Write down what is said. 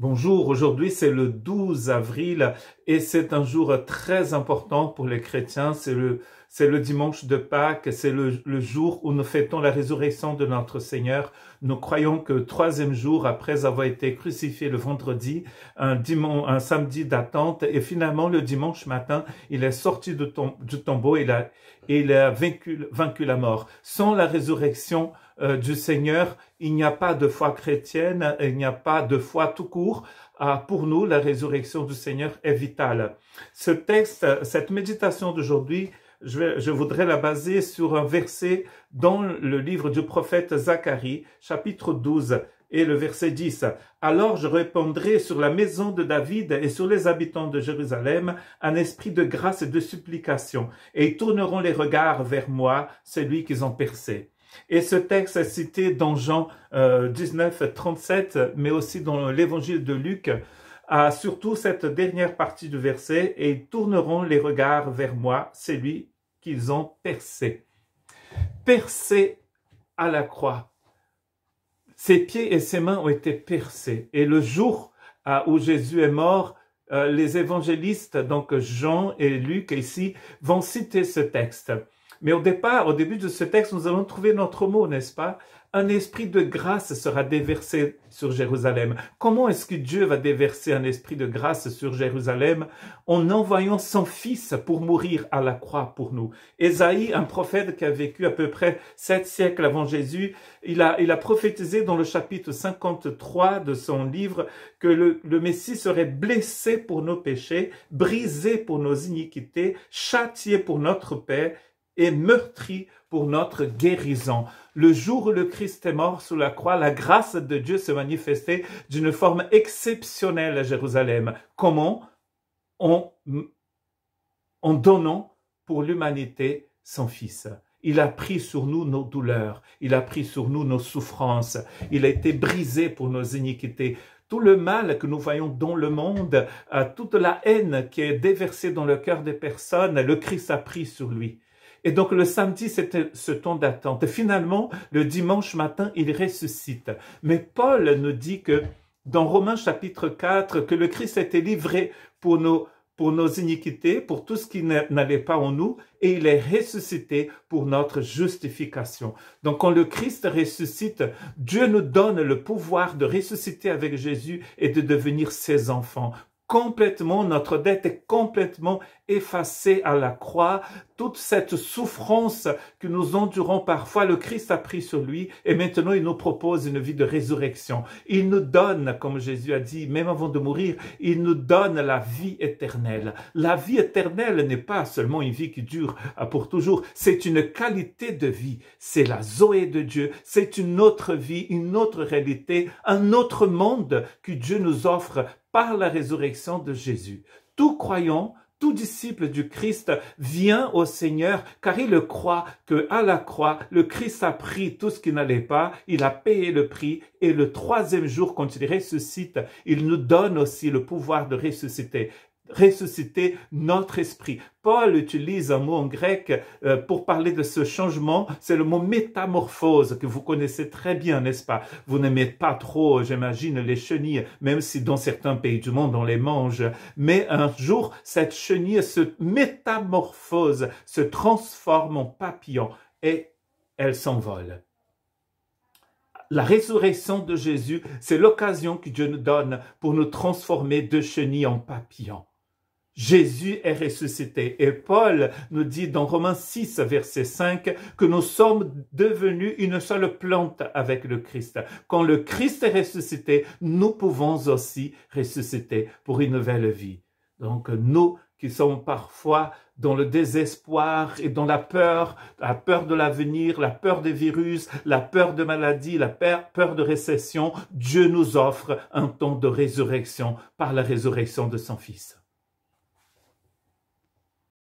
Bonjour, aujourd'hui c'est le 12 avril et c'est un jour très important pour les chrétiens. C'est le, le dimanche de Pâques, c'est le, jour où nous fêtons la résurrection de notre Seigneur. Nous croyons que troisième jour après avoir été crucifié le vendredi, un, un samedi d'attente, et finalement le dimanche matin, il est sorti du tombeau, il a, il a vaincu, la mort. Sans la résurrection euh, du Seigneur, il n'y a pas de foi chrétienne, il n'y a pas de foi tout court. Ah, pour nous, la résurrection du Seigneur est vitale. Ce texte, cette méditation d'aujourd'hui, je, je, voudrais la baser sur un verset dans le livre du prophète Zacharie, chapitre 12, et le verset 10. Alors je répandrai sur la maison de David et sur les habitants de Jérusalem un esprit de grâce et de supplication, et ils tourneront les regards vers moi, celui qu'ils ont percé. Et ce texte est cité dans Jean 19, euh, 37, mais aussi dans l'évangile de Luc, à surtout cette dernière partie du verset, et ils tourneront les regards vers moi, celui qu'ils ont percé. Percé à la croix, ses pieds et ses mains ont été percés. Et le jour où Jésus est mort, euh, les évangélistes, donc Jean et Luc ici, vont citer ce texte. Mais au départ, au début de ce texte, nous allons trouver notre mot, n'est-ce pas Un esprit de grâce sera déversé sur Jérusalem. Comment est-ce que Dieu va déverser un esprit de grâce sur Jérusalem En envoyant son fils pour mourir à la croix pour nous. Ésaïe, un prophète qui a vécu à peu près sept siècles avant Jésus, il a, prophétisé dans le chapitre 53 de son livre que le, le Messie serait blessé pour nos péchés, brisé pour nos iniquités, châtié pour notre paix et meurtri pour notre guérison. Le jour où le Christ est mort sous la croix, la grâce de Dieu se manifestait d'une forme exceptionnelle à Jérusalem. Comment en, en donnant pour l'humanité son Fils. Il a pris sur nous nos douleurs, il a pris sur nous nos souffrances, il a été brisé pour nos iniquités tout le mal que nous voyons dans le monde, toute la haine qui est déversée dans le cœur des personnes, le Christ a pris sur lui. Et donc le samedi, c'était ce temps d'attente. Finalement, le dimanche matin, il ressuscite. Mais Paul nous dit que dans Romains chapitre 4, que le Christ a été livré pour nos, pour nos iniquités, pour tout ce qui n'allait pas en nous, et il est ressuscité pour notre justification. Donc quand le Christ ressuscite, Dieu nous donne le pouvoir de ressusciter avec Jésus et de devenir ses enfants complètement, notre dette est complètement effacée à la croix. Toute cette souffrance que nous endurons parfois, le Christ a pris sur lui et maintenant il nous propose une vie de résurrection. Il nous donne, comme Jésus a dit, même avant de mourir, il nous donne la vie éternelle. La vie éternelle n'est pas seulement une vie qui dure pour toujours, c'est une qualité de vie. C'est la Zoé de Dieu, c'est une autre vie, une autre réalité, un autre monde que Dieu nous offre par la résurrection de Jésus. Tout croyant, tout disciple du Christ vient au Seigneur car il croit que à la croix, le Christ a pris tout ce qui n'allait pas, il a payé le prix et le troisième jour quand il ressuscite, il nous donne aussi le pouvoir de ressusciter ressusciter notre esprit. Paul utilise un mot en grec euh, pour parler de ce changement, c'est le mot métamorphose que vous connaissez très bien, n'est-ce pas Vous n'aimez pas trop, j'imagine, les chenilles, même si dans certains pays du monde on les mange. Mais un jour, cette chenille se métamorphose, se transforme en papillon et elle s'envole la résurrection de Jésus, c'est l'occasion que Dieu nous donne pour nous transformer de chenilles en papillons. Jésus est ressuscité. Et Paul nous dit dans Romains 6, verset 5, que nous sommes devenus une seule plante avec le Christ. Quand le Christ est ressuscité, nous pouvons aussi ressusciter pour une nouvelle vie. Donc nous qui sommes parfois dans le désespoir et dans la peur, la peur de l'avenir, la peur des virus, la peur de maladie, la peur de récession, Dieu nous offre un temps de résurrection par la résurrection de son Fils.